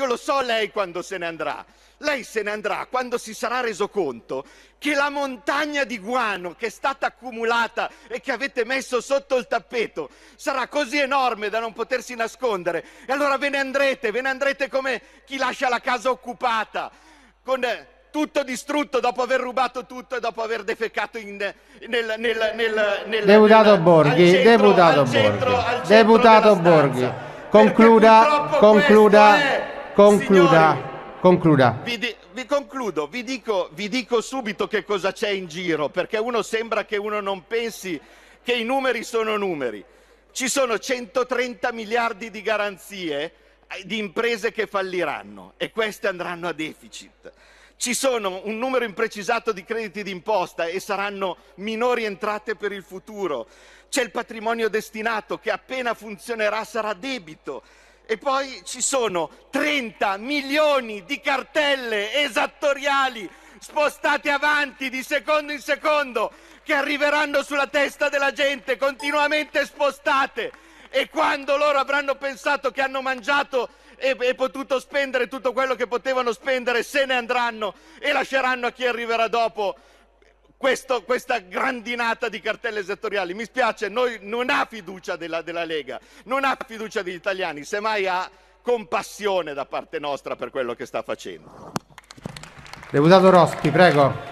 Io lo so lei quando se ne andrà. Lei se ne andrà quando si sarà reso conto che la montagna di guano che è stata accumulata e che avete messo sotto il tappeto sarà così enorme da non potersi nascondere. E allora ve ne andrete, ve ne andrete come chi lascia la casa occupata, con eh, tutto distrutto dopo aver rubato tutto e dopo aver defecato in, nel, nel, nel, nel, Deputato Borghi, centro, deputato al Borghi, al centro, al centro deputato Borghi, concluda, concluda. Concluda. Signori, concluda. Vi, di, vi concludo, vi dico, vi dico subito che cosa c'è in giro, perché uno sembra che uno non pensi che i numeri sono numeri. Ci sono 130 miliardi di garanzie eh, di imprese che falliranno e queste andranno a deficit. Ci sono un numero imprecisato di crediti d'imposta e saranno minori entrate per il futuro. C'è il patrimonio destinato che appena funzionerà sarà debito e poi ci sono 30 milioni di cartelle esattoriali spostate avanti di secondo in secondo che arriveranno sulla testa della gente, continuamente spostate. E quando loro avranno pensato che hanno mangiato e, e, potuto spendere tutto quello che potevano spendere, se ne andranno e lasceranno a chi arriverà dopo questo, questa grandinata di cartelle settoriali. Mi spiace, noi, non ha fiducia della, della Lega, non ha fiducia degli italiani, semmai ha compassione da parte nostra per quello che sta facendo. Deputato Rospi, prego.